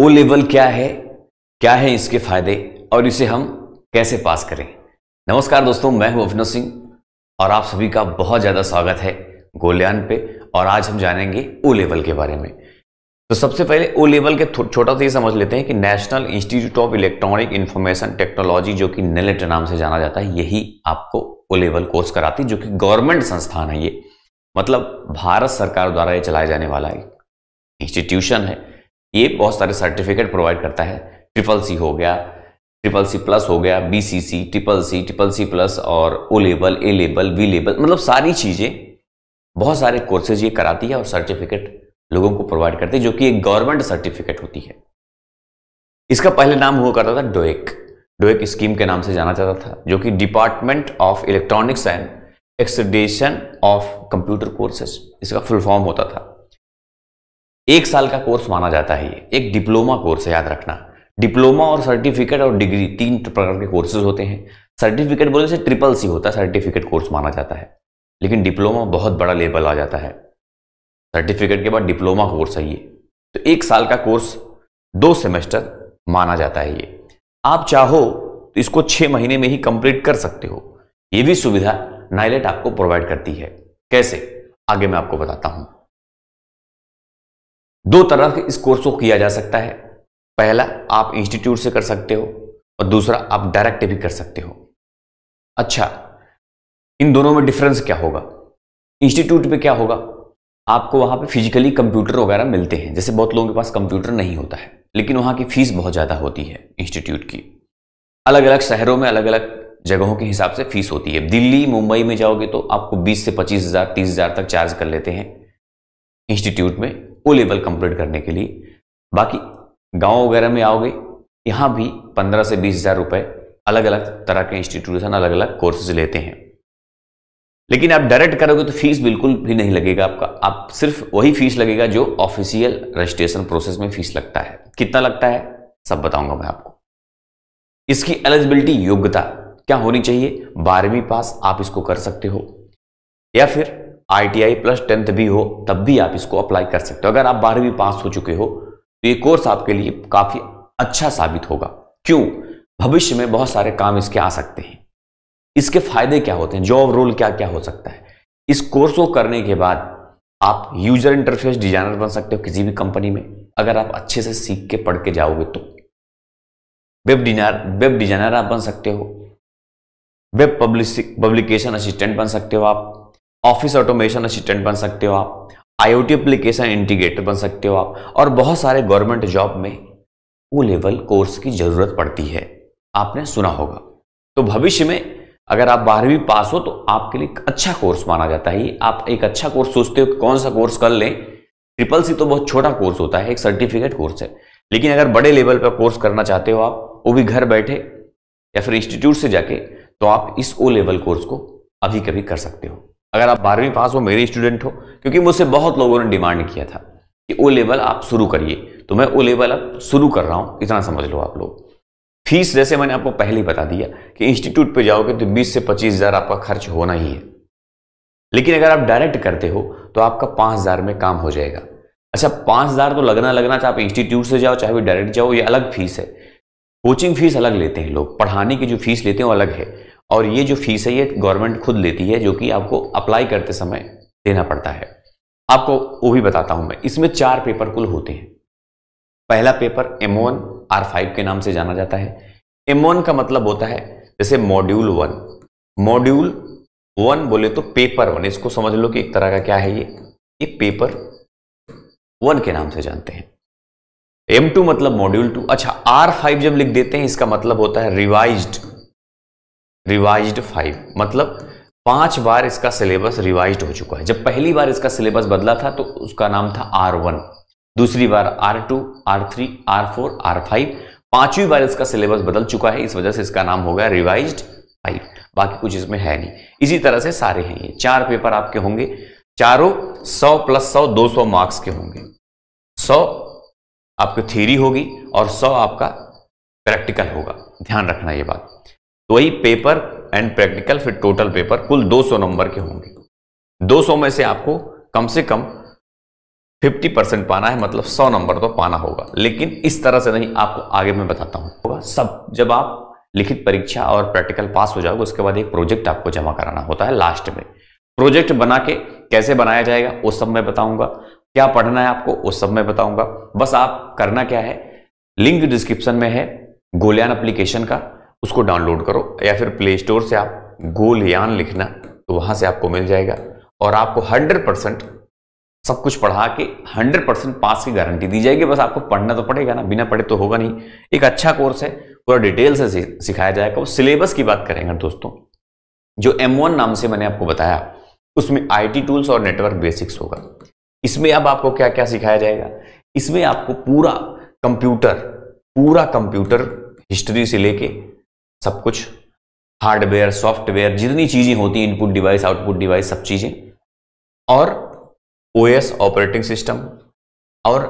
O level क्या है क्या है इसके फायदे और इसे हम कैसे पास करें नमस्कार दोस्तों मैं हूं अभिनव सिंह और आप सभी का बहुत ज़्यादा स्वागत है गोल्यान पे और आज हम जानेंगे ओ लेवल के बारे में तो सबसे पहले ओ लेवल के छोटा सा ये समझ लेते हैं कि national institute of electronic information technology जो कि नेलेट e e नाम से जाना जाता है यही आपको ओ लेवल कोर्स कराती है जो कि गवर्नमेंट संस्थान है ये मतलब भारत सरकार द्वारा ये चलाया जाने वाला एक इंस्टीट्यूशन है ये बहुत सारे सर्टिफिकेट प्रोवाइड करता है ट्रिपल सी हो गया ट्रिपल सी प्लस हो गया B C C triple C triple C plus और O level A level V level मतलब सारी चीज़ें बहुत सारे कोर्सेज ये कराती है और सर्टिफिकेट लोगों को प्रोवाइड करती है जो कि एक गवर्नमेंट सर्टिफिकेट होती है इसका पहले नाम हुआ करता था डोएक डोएक स्कीम के नाम से जाना जाता था जो कि department of electronics and accreditation of computer courses इसका फुल फॉर्म होता था एक साल का कोर्स माना जाता है ये एक डिप्लोमा कोर्स है याद रखना डिप्लोमा और सर्टिफिकेट और डिग्री तीन प्रकार के कोर्सेज होते हैं सर्टिफिकेट बोले से ट्रिपल सी होता है सर्टिफिकेट कोर्स माना जाता है लेकिन डिप्लोमा बहुत बड़ा लेवल आ जाता है सर्टिफिकेट के बाद डिप्लोमा कोर्स है ये तो एक साल का कोर्स दो सेमेस्टर माना जाता है ये आप चाहो तो इसको छः महीने में ही कंप्लीट कर सकते हो ये भी सुविधा नाइलेट आपको प्रोवाइड करती है कैसे आगे मैं आपको बताता हूँ दो तरह के इस कोर्स को किया जा सकता है पहला आप इंस्टीट्यूट से कर सकते हो और दूसरा आप डायरेक्ट भी कर सकते हो अच्छा इन दोनों में डिफरेंस क्या होगा इंस्टीट्यूट में क्या होगा आपको वहां पे फिजिकली कंप्यूटर वगैरह मिलते हैं जैसे बहुत लोगों के पास कंप्यूटर नहीं होता है लेकिन वहां की फ़ीस बहुत ज़्यादा होती है इंस्टीट्यूट की अलग अलग शहरों में अलग अलग जगहों के हिसाब से फ़ीस होती है दिल्ली मुंबई में जाओगे तो आपको बीस से पच्चीस हज़ार तीस हज़ार तक चार्ज कर लेते हैं इंस्टीट्यूट में ओ लेवल कंप्लीट करने के लिए बाकी गांव वगैरह में आओगे यहाँ भी पंद्रह से बीस हज़ार रुपए अलग अलग तरह के इंस्टीट्यूशन अलग अलग कोर्सेज लेते हैं लेकिन आप डायरेक्ट करोगे तो फीस बिल्कुल भी नहीं लगेगा आपका आप सिर्फ वही फीस लगेगा जो ऑफिशियल रजिस्ट्रेशन प्रोसेस में फीस लगता है कितना लगता है सब बताऊंगा मैं आपको इसकी एलिजिबिलिटी योग्यता क्या होनी चाहिए बारहवीं पास आप इसको कर सकते हो या फिर आई प्लस टेंथ भी हो तब भी आप इसको अप्लाई कर सकते हो अगर आप बारहवीं पास हो चुके हो तो ये कोर्स आपके लिए काफ़ी अच्छा साबित होगा क्यों भविष्य में बहुत सारे काम इसके आ सकते हैं इसके फायदे क्या होते हैं जॉब रोल क्या क्या हो सकता है इस कोर्स को करने के बाद आप यूजर इंटरफेस डिजाइनर बन सकते हो किसी भी कंपनी में अगर आप अच्छे से सीख के पढ़ के जाओगे तो वेब डिजाइनर वेब डिजाइनर आप बन सकते हो वेब पब्लिक पब्लिकेशन असिस्टेंट बन सकते हो आप ऑफिस ऑटोमेशन असिस्टेंट बन सकते हो आप आईओटी एप्लीकेशन इंटीग्रेटर बन सकते हो आप और बहुत सारे गवर्नमेंट जॉब में वो लेवल कोर्स की ज़रूरत पड़ती है आपने सुना होगा तो भविष्य में अगर आप बारहवीं पास हो तो आपके लिए अच्छा कोर्स माना जाता है आप एक अच्छा कोर्स सोचते हो कौन सा कोर्स कर लें ट्रिपल सी तो बहुत छोटा कोर्स होता है एक सर्टिफिकेट कोर्स है लेकिन अगर बड़े लेवल पर कोर्स करना चाहते हो आप वो भी घर बैठे या फिर इंस्टीट्यूट से जाके तो आप इस ओ लेवल कोर्स को अभी कभी कर सकते हो अगर आप बारहवीं पास हो मेरे स्टूडेंट हो क्योंकि मुझसे बहुत लोगों ने डिमांड किया था कि ओ लेवल आप शुरू करिए तो मैं ओ लेवल अब शुरू कर रहा हूँ इतना समझ लो आप लोग फीस जैसे मैंने आपको पहले ही बता दिया कि इंस्टीट्यूट पे जाओगे तो 20 से पच्चीस हज़ार आपका खर्च होना ही है लेकिन अगर आप डायरेक्ट करते हो तो आपका 5000 हज़ार में काम हो जाएगा अच्छा पाँच हज़ार तो लगना लगना चाहे आप इंस्टीट्यूट से जाओ चाहे वो डायरेक्ट जाओ ये अलग फीस है कोचिंग फीस अलग लेते हैं लोग पढ़ाने की जो फीस लेते हैं वो अलग है और ये जो फीस है ये गवर्नमेंट खुद लेती है जो कि आपको अप्लाई करते समय देना पड़ता है आपको वो भी बताता हूं मैं इसमें चार पेपर कुल होते हैं पहला paper M one R five के नाम से जाना जाता है एम वन का मतलब होता है जैसे मॉड्यूल वन मॉड्यूल वन बोले तो पेपर वन इसको समझ लो कि एक तरह का क्या है ये ये पेपर वन के नाम से जानते हैं एम टू मतलब मॉड्यूल टू अच्छा आर फाइव जब लिख देते हैं इसका मतलब होता है रिवाइज्ड रिवाइज्ड फाइव मतलब पांच बार इसका सिलेबस रिवाइज हो चुका है जब पहली बार इसका सिलेबस बदला था तो उसका नाम था आर वन दूसरी बार R two R three R four R five पांचवी बार इसका सिलेबस बदल चुका है इस वजह से इसका नाम होगा रिवाइज फाइव बाकी कुछ इसमें है नहीं इसी तरह से सारे हैं ये चार पेपर आपके होंगे चारों सौ प्लस सौ दो सौ मार्क्स के होंगे सौ आपकी थ्योरी होगी और सौ आपका प्रैक्टिकल होगा ध्यान रखना ये बात तो वही पेपर एंड प्रैक्टिकल फिर टोटल पेपर कुल 200 नंबर के होंगे 200 में से आपको कम से कम 50 परसेंट पाना है मतलब 100 नंबर तो पाना होगा लेकिन इस तरह से नहीं आपको आगे मैं बताता होगा सब जब आप लिखित परीक्षा और प्रैक्टिकल पास हो जाओगे उसके बाद एक प्रोजेक्ट आपको जमा कराना होता है लास्ट में प्रोजेक्ट बना के कैसे बनाया जाएगा वो सब मैं बताऊंगा क्या पढ़ना है आपको वो सब मैं बताऊंगा बस आप करना क्या है लिंक डिस्क्रिप्शन में है गोलियान एप्लीकेशन का उसको डाउनलोड करो या फिर प्ले स्टोर से आप गोलयान लिखना तो वहां से आपको मिल जाएगा और आपको 100 परसेंट सब कुछ पढ़ा के 100 परसेंट पास की गारंटी दी जाएगी बस आपको पढ़ना तो पड़ेगा ना बिना पढ़े तो होगा नहीं एक अच्छा कोर्स है पूरा डिटेल से सिखाया जाएगा वो सिलेबस की बात करेंगे दोस्तों जो एम नाम से मैंने आपको बताया उसमें आई टूल्स और नेटवर्क बेसिक्स होगा इसमें अब आपको क्या क्या सिखाया जाएगा इसमें आपको पूरा कंप्यूटर पूरा कंप्यूटर हिस्ट्री से लेके सब कुछ हार्डवेयर सॉफ्टवेयर जितनी चीज़ें होती हैं इनपुट डिवाइस आउटपुट डिवाइस सब चीज़ें और ओएस ऑपरेटिंग सिस्टम और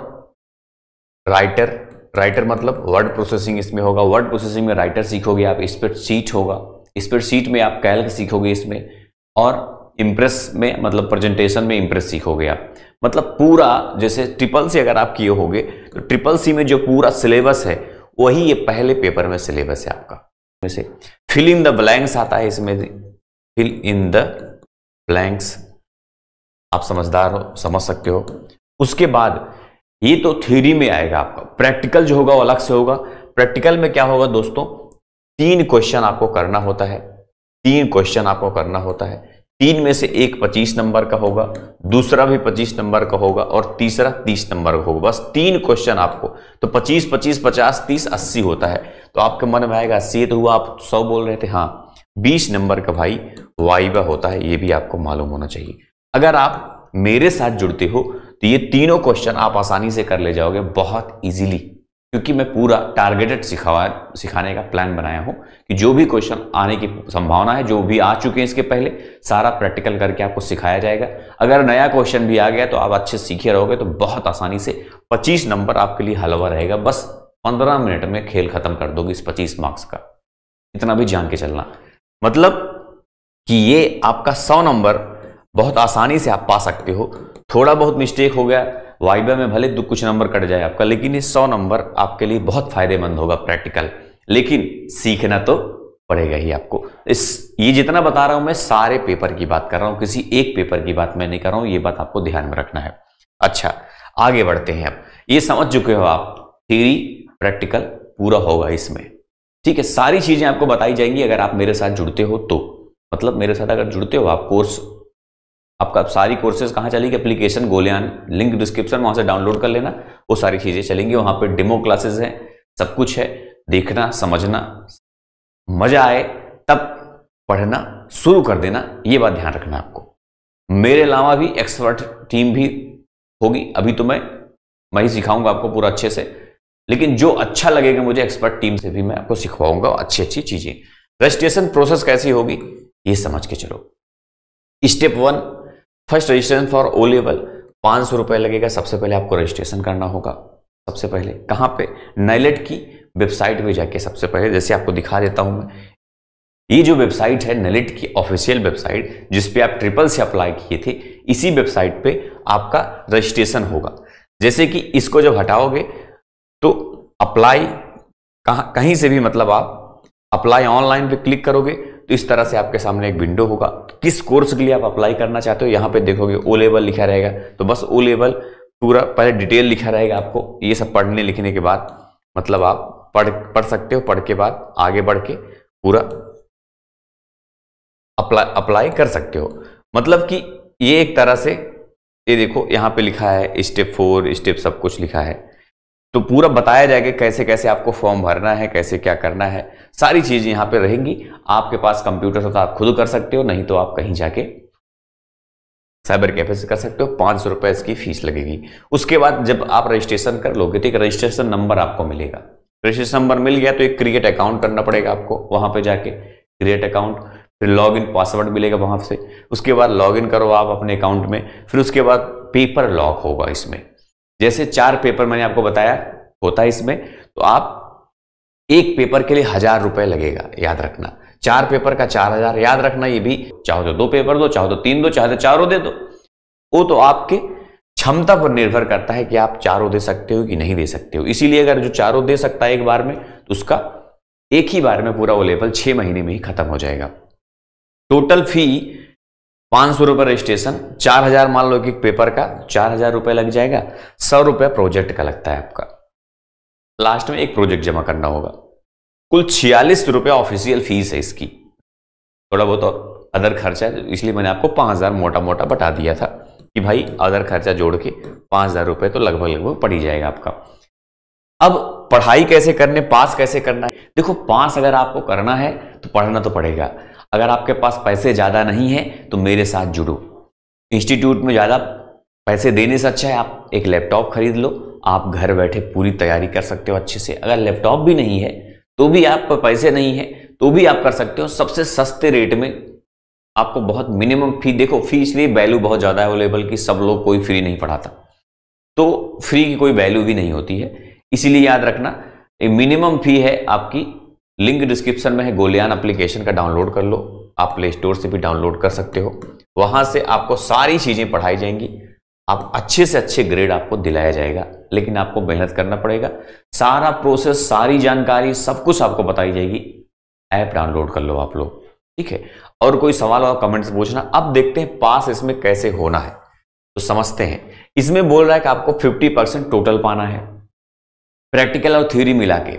राइटर राइटर मतलब वर्ड प्रोसेसिंग इसमें होगा वर्ड प्रोसेसिंग में राइटर सीखोगे आप स्प्रेड सीट होगा स्प्रेड सीट में आप कैल्क सीखोगे इसमें और इम्प्रेस में मतलब प्रेजेंटेशन में इम्प्रेस सीखोगे आप मतलब पूरा जैसे ट्रिपल सी अगर आप किए होगे तो ट्रिपल सी में जो पूरा सिलेबस है वही ये पहले पेपर में सिलेबस है आपका में से फिल इन द ब्लैंक्स आता है इसमें फिल इन द ब्लैंक्स आप समझदार हो समझ सकते हो उसके बाद ये तो थ्योरी में आएगा आपका प्रैक्टिकल जो होगा वो अलग से होगा प्रैक्टिकल में क्या होगा दोस्तों तीन क्वेश्चन आपको करना होता है तीन क्वेश्चन आपको करना होता है तीन में से एक पच्चीस नंबर का होगा दूसरा भी पच्चीस नंबर का होगा और तीसरा तीस नंबर का होगा बस तीन क्वेश्चन आपको तो पच्चीस पच्चीस पचास तीस अस्सी होता है तो आपके मन में आएगा अस्सी तो हुआ आप सौ बोल रहे थे हाँ बीस नंबर का भाई वाइवा होता है ये भी आपको मालूम होना चाहिए अगर आप मेरे साथ जुड़ते हो तो ये तीनों क्वेश्चन आप आसानी से कर ले जाओगे बहुत ईजिली क्योंकि मैं पूरा टारगेटेड सिखावा सिखाने का प्लान बनाया हूँ कि जो भी क्वेश्चन आने की संभावना है जो भी आ चुके हैं इसके पहले सारा प्रैक्टिकल करके आपको सिखाया जाएगा अगर नया क्वेश्चन भी आ गया तो आप अच्छे सीखे रहोगे तो बहुत आसानी से 25 नंबर आपके लिए हलवा रहेगा बस 15 मिनट में खेल खत्म कर दोगे इस पच्चीस मार्क्स का इतना भी जान के चलना मतलब कि ये आपका सौ नंबर बहुत आसानी से आप पा सकते हो थोड़ा बहुत मिस्टेक हो गया वाइबा में भले कुछ नंबर कट जाए आपका लेकिन ये सौ नंबर आपके लिए बहुत फायदेमंद होगा प्रैक्टिकल लेकिन सीखना तो पड़ेगा ही आपको इस ये जितना बता रहा हूं मैं सारे पेपर की बात कर रहा हूं किसी एक पेपर की बात मैं नहीं कर रहा हूं ये बात आपको ध्यान में रखना है अच्छा आगे बढ़ते हैं अब ये समझ चुके हो आप थीरी प्रैक्टिकल पूरा होगा इसमें ठीक है सारी चीजें आपको बताई जाएंगी अगर आप मेरे साथ जुड़ते हो तो मतलब मेरे साथ अगर जुड़ते हो आप कोर्स आपका सारी कोर्सेज कहाँ चलेंगे एप्लीकेशन गोलियान लिंक डिस्क्रिप्शन वहाँ से डाउनलोड कर लेना वो सारी चीज़ें चलेंगी वहाँ पर डिमो क्लासेज हैं सब कुछ है देखना समझना मज़ा आए तब पढ़ना शुरू कर देना ये बात ध्यान रखना आपको मेरे अलावा भी एक्सपर्ट टीम भी होगी अभी तो मैं मैं ही सिखाऊंगा आपको पूरा अच्छे से लेकिन जो अच्छा लगेगा मुझे एक्सपर्ट टीम से भी मैं आपको सिखवाऊंगा अच्छी अच्छी चीज़ें रजिस्ट्रेशन प्रोसेस कैसी होगी ये समझ के चलो step one first registration for O level पाँच सौ रुपये लगेगा सबसे पहले आपको रजिस्ट्रेशन करना होगा सबसे पहले कहाँ पे नाइलेट की वेबसाइट पे जाके सबसे पहले जैसे आपको दिखा देता हूँ मैं ये जो वेबसाइट है नलिट की ऑफिशियल वेबसाइट जिस पे आप ट्रिपल से अप्लाई किए थे इसी वेबसाइट पे आपका रजिस्ट्रेशन होगा जैसे कि इसको जब हटाओगे तो अप्लाई कहाँ कहीं से भी मतलब आप अप्लाई ऑनलाइन पे क्लिक करोगे तो इस तरह से आपके सामने एक विंडो होगा किस कोर्स के लिए आप अप्लाई करना चाहते हो यहाँ पे देखोगे ओ लेवल लिखा रहेगा तो बस ओ लेवल पूरा पहले डिटेल लिखा रहेगा आपको ये सब पढ़ने लिखने के बाद मतलब आप पढ़ पढ़ सकते हो पढ़ के बाद आगे बढ़ के पूरा अप्लाई अप्लाई कर सकते हो मतलब कि ये एक तरह से ये देखो यहाँ पे लिखा है स्टेप फोर स्टेप सब कुछ लिखा है तो पूरा बताया जाएगा कैसे कैसे आपको फॉर्म भरना है कैसे क्या करना है सारी चीज़ें यहां पे रहेंगी आपके पास कंप्यूटर हो तो आप खुद कर सकते हो नहीं तो आप कहीं जाके साइबर कैफे से कर सकते हो पांच सौ रुपए इसकी फीस लगेगी उसके बाद जब आप रजिस्ट्रेशन कर लोगे तो एक रजिस्ट्रेशन नंबर आपको मिलेगा रजिस्ट्रेशन नंबर मिल गया तो एक क्रिएट अकाउंट करना पड़ेगा आपको वहां पर जाके क्रिएट अकाउंट फिर लॉग इन पासवर्ड मिलेगा वहां से उसके बाद लॉग इन करो आप अपने अकाउंट में फिर उसके बाद पेपर लॉक होगा इसमें जैसे चार पेपर मैंने आपको बताया होता है इसमें तो आप एक पेपर के लिए हजार रुपए लगेगा याद रखना चार पेपर का चार हजार याद रखना ये भी चाहो तो दो पेपर दो चाहो तो तीन दो चाहे तो चारों दे दो वो तो आपके क्षमता पर निर्भर करता है कि आप चारों दे सकते हो कि नहीं दे सकते हो इसीलिए अगर जो चारों दे सकता है एक बार में तो उसका एक ही बार में पूरा वो लेवल छह महीने में ही खत्म हो जाएगा टोटल फी पाँच सौ रजिस्ट्रेशन चार हजार मान लो कि पेपर का चार हजार रुपये लग जाएगा सौ रुपये प्रोजेक्ट का लगता है आपका लास्ट में एक प्रोजेक्ट जमा करना होगा कुल छियालीस रुपये ऑफिशियल फीस है इसकी थोड़ा बहुत और अदर खर्चा इसलिए मैंने आपको पाँच हज़ार मोटा मोटा बता दिया था कि भाई अदर खर्चा जोड़ के पाँच हज़ार रुपये तो लगभग लगभग पड़ ही जाएगा आपका अब पढ़ाई कैसे करने पास कैसे करना है देखो पास अगर आपको करना है तो पढ़ना तो पड़ेगा अगर आपके पास पैसे ज़्यादा नहीं है तो मेरे साथ जुड़ो इंस्टीट्यूट में ज़्यादा पैसे देने से अच्छा है आप एक लैपटॉप खरीद लो आप घर बैठे पूरी तैयारी कर सकते हो अच्छे से अगर लैपटॉप भी नहीं है तो भी आप पैसे नहीं है तो भी आप कर सकते हो सबसे सस्ते रेट में आपको बहुत मिनिमम फी देखो फी इसलिए वैल्यू बहुत ज़्यादा अवेलेबल की सब लोग कोई फ्री नहीं पढ़ाता तो फ्री की कोई वैल्यू भी नहीं होती है इसीलिए याद रखना मिनिमम फी है आपकी लिंक डिस्क्रिप्शन में है गोलियान एप्लीकेशन का डाउनलोड कर लो आप प्ले स्टोर से भी डाउनलोड कर सकते हो वहां से आपको सारी चीज़ें पढ़ाई जाएंगी आप अच्छे से अच्छे ग्रेड आपको दिलाया जाएगा लेकिन आपको मेहनत करना पड़ेगा सारा प्रोसेस सारी जानकारी सब कुछ आपको बताई जाएगी ऐप डाउनलोड कर लो आप लोग ठीक है और कोई सवाल और कमेंट्स पूछना अब देखते हैं पास इसमें कैसे होना है तो समझते हैं इसमें बोल रहा है कि आपको 50 परसेंट टोटल पाना है प्रैक्टिकल और थ्योरी मिला के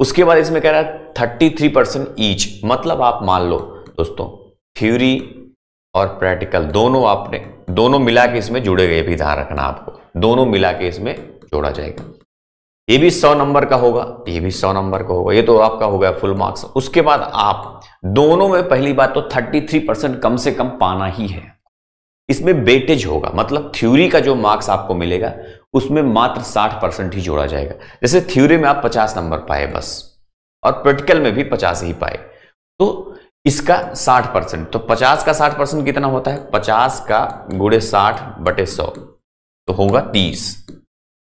उसके बाद इसमें कह रहा है थर्टी थ्री परसेंट ईच मतलब आप मान लो दोस्तों थ्योरी और प्रैक्टिकल दोनों आपने दोनों मिला के इसमें जुड़े गए भी ध्यान रखना आपको दोनों मिला के इसमें जोड़ा जाएगा ये भी सौ नंबर का होगा ये भी सौ नंबर का होगा ये तो आपका हो गया फुल मार्क्स उसके बाद आप दोनों में पहली बात तो थर्टी थ्री परसेंट कम से कम पाना ही है इसमें बेटेज होगा मतलब थ्योरी का जो मार्क्स आपको मिलेगा उसमें मात्र 60 परसेंट ही जोड़ा जाएगा जैसे थ्योरी में आप 50 नंबर पाए बस और प्रैक्टिकल में भी 50 ही पाए तो इसका 60 परसेंट तो 50 का 60 परसेंट कितना होता है 50 का गुड़े साठ बटे सौ तो होगा 30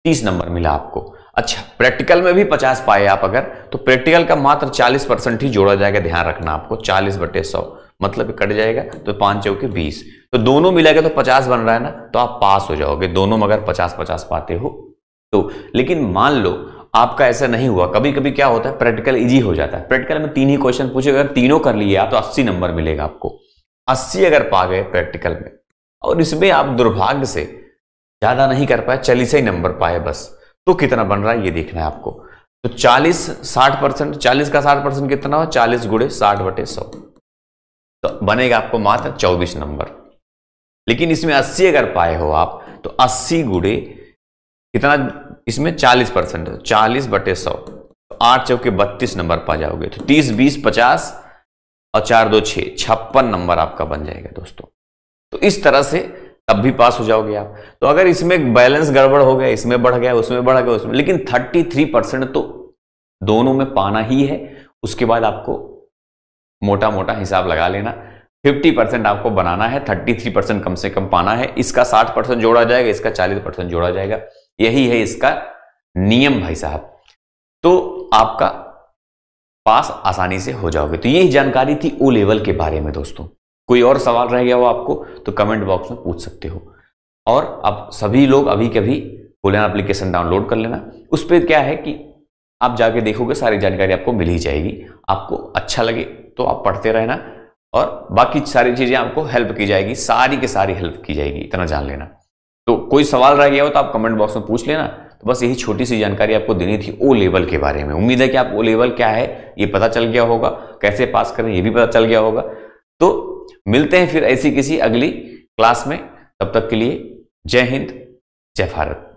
30 नंबर मिला आपको अच्छा प्रैक्टिकल में भी 50 पाए आप अगर तो प्रैक्टिकल का मात्र 40 परसेंट ही जोड़ा जाएगा ध्यान रखना आपको 40 बटे सौ मतलब कट जाएगा तो पांच चौके बीस तो दोनों मिला तो पचास बन रहा है ना तो आप पास हो जाओगे दोनों मगर पचास पचास पाते हो तो लेकिन मान लो आपका ऐसा नहीं हुआ कभी कभी क्या होता है प्रैक्टिकल इजी हो जाता है प्रैक्टिकल में तीन ही क्वेश्चन पूछे अगर तीनों कर लिए आप तो अस्सी नंबर मिलेगा आपको अस्सी अगर पा गए प्रैक्टिकल में और इसमें आप दुर्भाग्य से ज़्यादा नहीं कर पाए चालीस ही नंबर पाए बस तो कितना बन रहा है ये देखना है आपको तो 40 60 परसेंट चालीस का 60 परसेंट कितना हो 40 गुड़े साठ बटे सौ तो बनेगा आपको मात्र चौबीस नंबर लेकिन इसमें अस्सी अगर पाए हो आप तो अस्सी गुड़े कितना इसमें चालीस परसेंट तो चालीस बटे सौ तो आठ चौके बत्तीस नंबर पा जाओगे तो तीस बीस पचास और चार दो छप्पन नंबर आपका बन जाएगा दोस्तों तो इस तरह से तब भी पास हो जाओगे आप तो अगर इसमें बैलेंस गड़बड़ हो गया इसमें बढ़ गया उसमें बढ़ गया उसमें लेकिन थर्टी थ्री परसेंट तो दोनों में पाना ही है उसके बाद आपको मोटा मोटा हिसाब लगा लेना 50 परसेंट आपको बनाना है 33 परसेंट कम से कम पाना है इसका 60 परसेंट जोड़ा जाएगा इसका 40 परसेंट जोड़ा जाएगा यही है इसका नियम भाई साहब तो आपका पास आसानी से हो जाओगे तो यही जानकारी थी ओ लेवल के बारे में दोस्तों कोई और सवाल रह गया हो आपको तो कमेंट बॉक्स में पूछ सकते हो और आप सभी लोग अभी कभी बोलेना अप्लीकेशन डाउनलोड कर लेना उस पर क्या है कि आप जाके देखोगे सारी जानकारी आपको मिल ही जाएगी आपको अच्छा लगे तो आप पढ़ते रहना और बाकी सारी चीज़ें आपको हेल्प की जाएगी सारी के सारी हेल्प की जाएगी इतना जान लेना तो कोई सवाल रह गया हो तो आप कमेंट बॉक्स में पूछ लेना तो बस यही छोटी सी जानकारी आपको देनी थी ओ लेवल के बारे में उम्मीद है कि आप ओ लेवल क्या है ये पता चल गया होगा कैसे पास करें ये भी पता चल गया होगा तो मिलते हैं फिर ऐसी किसी अगली क्लास में तब तक के लिए जय हिंद जय भारत